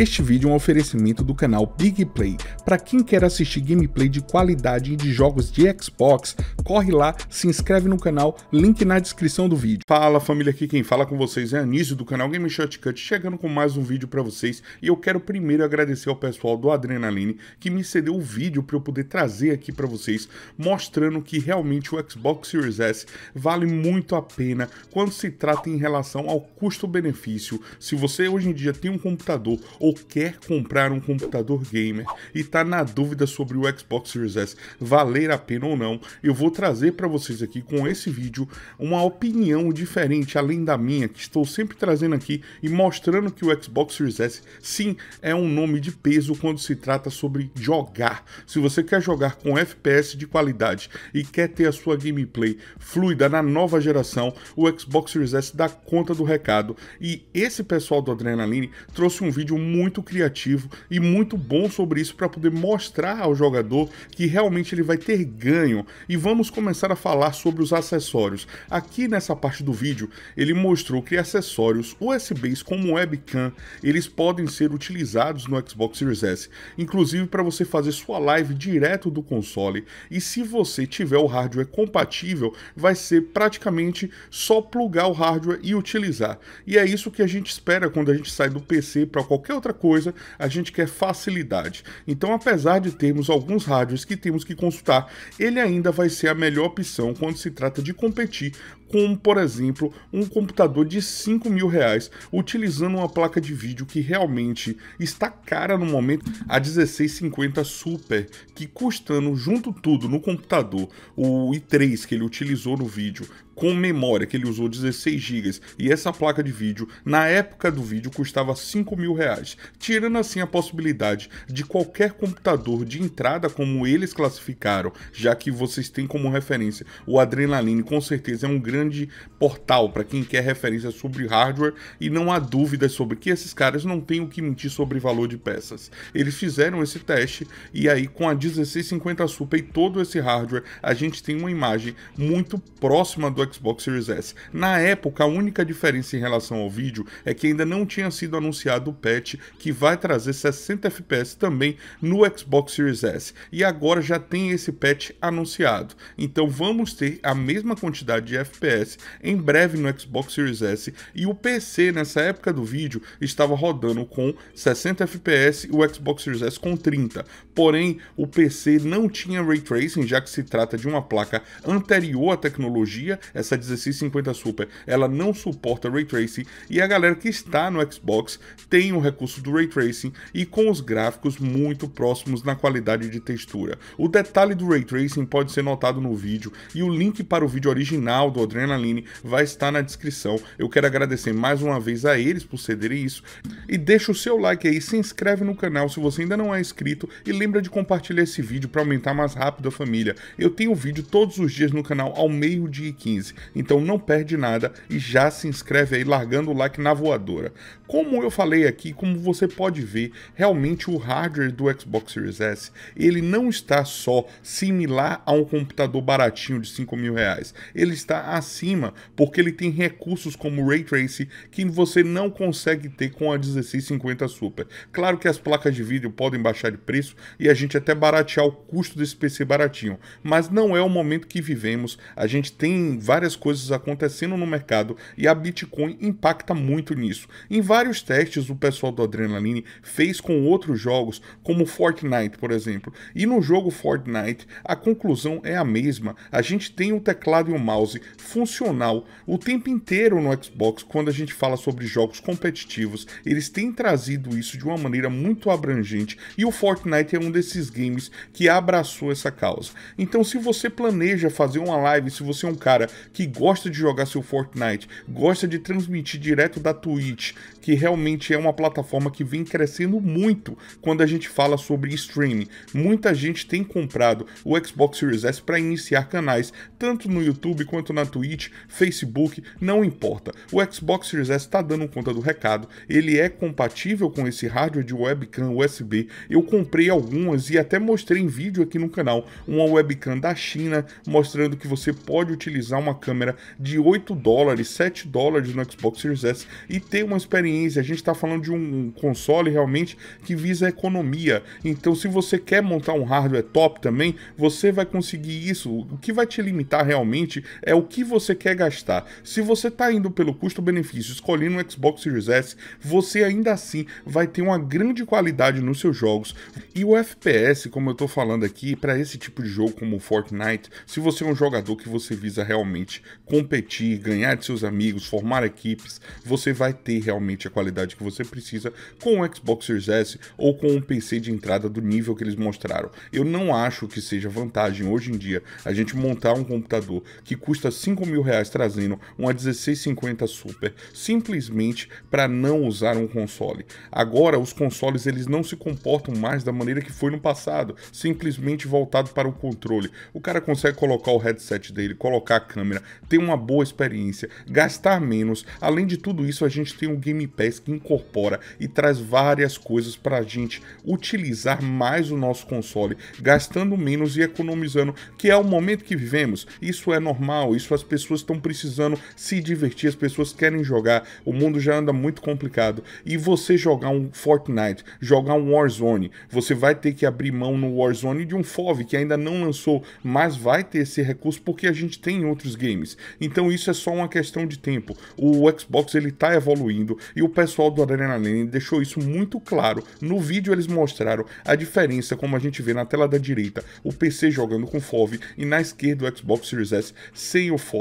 Este vídeo é um oferecimento do canal Big Play. Para quem quer assistir gameplay de qualidade e de jogos de Xbox, corre lá, se inscreve no canal, link na descrição do vídeo. Fala família, aqui quem fala com vocês é Anísio do canal Game Shotcut, chegando com mais um vídeo para vocês. E eu quero primeiro agradecer ao pessoal do Adrenaline que me cedeu o vídeo para eu poder trazer aqui para vocês, mostrando que realmente o Xbox Series S vale muito a pena quando se trata em relação ao custo-benefício. Se você hoje em dia tem um computador ou ou quer comprar um computador gamer e está na dúvida sobre o Xbox Series S valer a pena ou não, eu vou trazer para vocês aqui com esse vídeo uma opinião diferente além da minha que estou sempre trazendo aqui e mostrando que o Xbox Series S sim é um nome de peso quando se trata sobre jogar. Se você quer jogar com FPS de qualidade e quer ter a sua gameplay fluida na nova geração, o Xbox Series S dá conta do recado. E esse pessoal do Adrenaline trouxe um vídeo muito muito criativo e muito bom sobre isso para poder mostrar ao jogador que realmente ele vai ter ganho. E vamos começar a falar sobre os acessórios. Aqui nessa parte do vídeo, ele mostrou que acessórios USBs como webcam, eles podem ser utilizados no Xbox Series S, inclusive para você fazer sua live direto do console. E se você tiver o hardware compatível, vai ser praticamente só plugar o hardware e utilizar. E é isso que a gente espera quando a gente sai do PC para qualquer outra coisa, a gente quer facilidade. Então, apesar de termos alguns rádios que temos que consultar, ele ainda vai ser a melhor opção quando se trata de competir como por exemplo um computador de 5 mil reais utilizando uma placa de vídeo que realmente está cara no momento, a 1650 Super, que custando junto tudo no computador, o i3 que ele utilizou no vídeo, com memória, que ele usou 16 GB, e essa placa de vídeo, na época do vídeo, custava 5 mil reais, tirando assim a possibilidade de qualquer computador de entrada, como eles classificaram, já que vocês têm como referência o Adrenaline, com certeza é um grande grande portal para quem quer referências sobre hardware e não há dúvidas sobre que esses caras não têm o que mentir sobre valor de peças. Eles fizeram esse teste e aí com a 1650 Super e todo esse hardware, a gente tem uma imagem muito próxima do Xbox Series S. Na época, a única diferença em relação ao vídeo é que ainda não tinha sido anunciado o patch que vai trazer 60 FPS também no Xbox Series S. E agora já tem esse patch anunciado. Então vamos ter a mesma quantidade de FPS FPS, em breve no Xbox Series S, e o PC nessa época do vídeo estava rodando com 60 FPS e o Xbox Series S com 30. Porém, o PC não tinha ray tracing, já que se trata de uma placa anterior à tecnologia, essa 1650 Super, ela não suporta ray tracing, e a galera que está no Xbox tem o recurso do ray tracing e com os gráficos muito próximos na qualidade de textura. O detalhe do ray tracing pode ser notado no vídeo e o link para o vídeo original do Adrian Adrenaline vai estar na descrição. Eu quero agradecer mais uma vez a eles por cederem isso. E deixa o seu like aí, se inscreve no canal se você ainda não é inscrito e lembra de compartilhar esse vídeo para aumentar mais rápido a família. Eu tenho vídeo todos os dias no canal ao meio-dia e 15, então não perde nada e já se inscreve aí largando o like na voadora. Como eu falei aqui, como você pode ver, realmente o hardware do Xbox Series S, ele não está só similar a um computador baratinho de 5 mil reais, ele está acima acima, porque ele tem recursos como Ray Tracing que você não consegue ter com a 1650 Super. Claro que as placas de vídeo podem baixar de preço e a gente até baratear o custo desse PC baratinho, mas não é o momento que vivemos, a gente tem várias coisas acontecendo no mercado e a Bitcoin impacta muito nisso. Em vários testes o pessoal do Adrenaline fez com outros jogos, como Fortnite, por exemplo, e no jogo Fortnite a conclusão é a mesma, a gente tem um teclado e um mouse funcional. O tempo inteiro no Xbox, quando a gente fala sobre jogos competitivos, eles têm trazido isso de uma maneira muito abrangente e o Fortnite é um desses games que abraçou essa causa. Então, se você planeja fazer uma live, se você é um cara que gosta de jogar seu Fortnite, gosta de transmitir direto da Twitch, que realmente é uma plataforma que vem crescendo muito quando a gente fala sobre streaming. Muita gente tem comprado o Xbox Series S para iniciar canais, tanto no YouTube quanto na Twitch Twitch, Facebook, não importa. O Xbox Series S está dando conta do recado, ele é compatível com esse hardware de webcam USB. Eu comprei algumas e até mostrei em vídeo aqui no canal uma webcam da China mostrando que você pode utilizar uma câmera de 8 dólares, 7 dólares no Xbox Series S e ter uma experiência. A gente está falando de um console realmente que visa economia. Então, se você quer montar um hardware top também, você vai conseguir isso. O que vai te limitar realmente é o que você quer gastar. Se você está indo pelo custo-benefício, escolhendo o Xbox Series S, você ainda assim vai ter uma grande qualidade nos seus jogos. E o FPS, como eu estou falando aqui, para esse tipo de jogo como Fortnite, se você é um jogador que você visa realmente competir, ganhar de seus amigos, formar equipes, você vai ter realmente a qualidade que você precisa com o Xbox Series S ou com um PC de entrada do nível que eles mostraram. Eu não acho que seja vantagem hoje em dia a gente montar um computador que custa 5 5 mil reais trazendo uma 1650 Super simplesmente para não usar um console. Agora os consoles eles não se comportam mais da maneira que foi no passado, simplesmente voltado para o controle. O cara consegue colocar o headset dele, colocar a câmera, ter uma boa experiência, gastar menos. Além de tudo isso, a gente tem o um Game Pass que incorpora e traz várias coisas para a gente utilizar mais o nosso console, gastando menos e economizando, que é o momento que vivemos. Isso é normal, isso as pessoas estão precisando se divertir, as pessoas querem jogar, o mundo já anda muito complicado. E você jogar um Fortnite, jogar um Warzone, você vai ter que abrir mão no Warzone de um FOV que ainda não lançou, mas vai ter esse recurso porque a gente tem outros games. Então isso é só uma questão de tempo. O Xbox ele tá evoluindo e o pessoal do Adrenaline deixou isso muito claro. No vídeo eles mostraram a diferença, como a gente vê na tela da direita, o PC jogando com FOV e na esquerda o Xbox Series S sem o FOV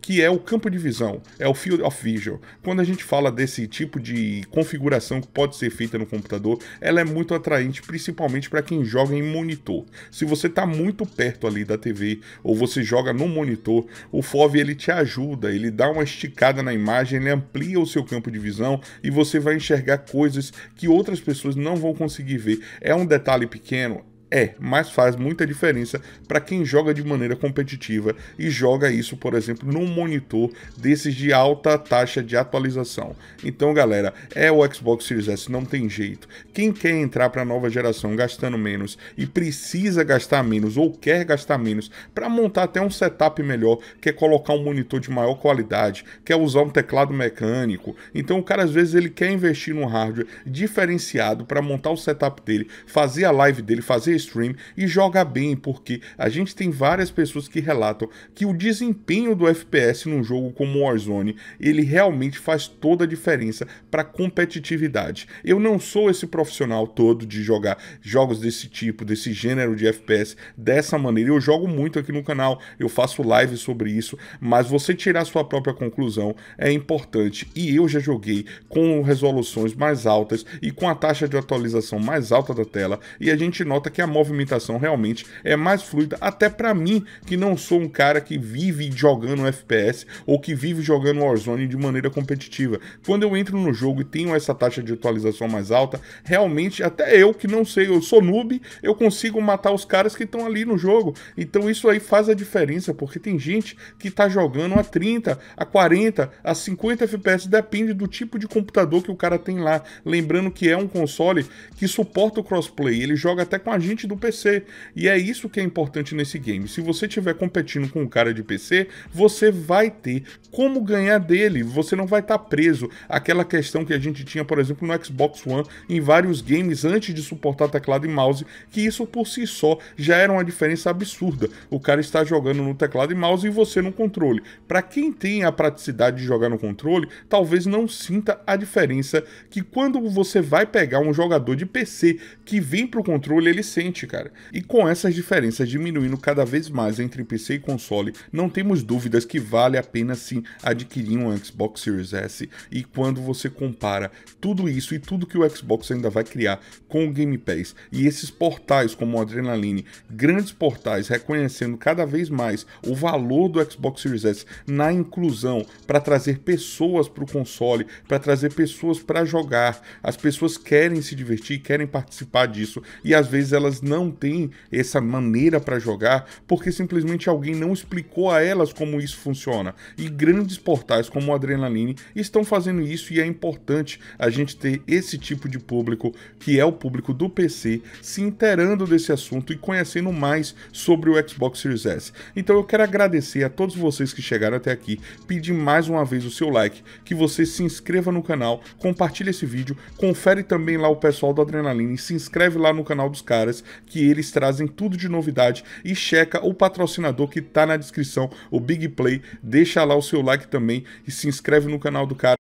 que é o campo de visão, é o field of vision. Quando a gente fala desse tipo de configuração que pode ser feita no computador, ela é muito atraente, principalmente para quem joga em monitor. Se você está muito perto ali da TV ou você joga no monitor, o FOV ele te ajuda, ele dá uma esticada na imagem, ele amplia o seu campo de visão e você vai enxergar coisas que outras pessoas não vão conseguir ver. É um detalhe pequeno, é, mas faz muita diferença para quem joga de maneira competitiva e joga isso, por exemplo, num monitor desses de alta taxa de atualização. Então, galera, é o Xbox Series S, não tem jeito. Quem quer entrar para a nova geração gastando menos e precisa gastar menos ou quer gastar menos para montar até um setup melhor, quer colocar um monitor de maior qualidade, quer usar um teclado mecânico. Então, o cara às vezes ele quer investir num hardware diferenciado para montar o setup dele, fazer a live dele, fazer stream e joga bem, porque a gente tem várias pessoas que relatam que o desempenho do FPS num jogo como Warzone, ele realmente faz toda a diferença para competitividade. Eu não sou esse profissional todo de jogar jogos desse tipo, desse gênero de FPS dessa maneira. Eu jogo muito aqui no canal, eu faço live sobre isso, mas você tirar sua própria conclusão é importante. E eu já joguei com resoluções mais altas e com a taxa de atualização mais alta da tela, e a gente nota que a movimentação realmente é mais fluida, até para mim, que não sou um cara que vive jogando FPS ou que vive jogando Warzone de maneira competitiva. Quando eu entro no jogo e tenho essa taxa de atualização mais alta, realmente até eu que não sei, eu sou noob, eu consigo matar os caras que estão ali no jogo. Então isso aí faz a diferença, porque tem gente que tá jogando a 30, a 40, a 50 FPS, depende do tipo de computador que o cara tem lá. Lembrando que é um console que suporta o crossplay, ele joga até com a gente do PC. E é isso que é importante nesse game. Se você estiver competindo com um cara de PC, você vai ter como ganhar dele. Você não vai estar tá preso àquela questão que a gente tinha, por exemplo, no Xbox One, em vários games antes de suportar teclado e mouse, que isso por si só já era uma diferença absurda. O cara está jogando no teclado e mouse e você no controle. Para quem tem a praticidade de jogar no controle, talvez não sinta a diferença que quando você vai pegar um jogador de PC que vem para o controle, ele sente cara. E com essas diferenças diminuindo cada vez mais entre PC e console, não temos dúvidas que vale a pena sim adquirir um Xbox Series S. E quando você compara tudo isso e tudo que o Xbox ainda vai criar com o Game Pass e esses portais como o Adrenaline, grandes portais reconhecendo cada vez mais o valor do Xbox Series S na inclusão para trazer pessoas para o console, para trazer pessoas para jogar. As pessoas querem se divertir, querem participar disso e às vezes elas pessoas não têm essa maneira para jogar porque simplesmente alguém não explicou a elas como isso funciona. E grandes portais como o Adrenaline estão fazendo isso e é importante a gente ter esse tipo de público, que é o público do PC, se inteirando desse assunto e conhecendo mais sobre o Xbox Series S. Então eu quero agradecer a todos vocês que chegaram até aqui, pedir mais uma vez o seu like, que você se inscreva no canal, compartilhe esse vídeo, confere também lá o pessoal do Adrenaline, se inscreve lá no canal dos caras que eles trazem tudo de novidade e checa o patrocinador que tá na descrição, o Big Play, deixa lá o seu like também e se inscreve no canal do cara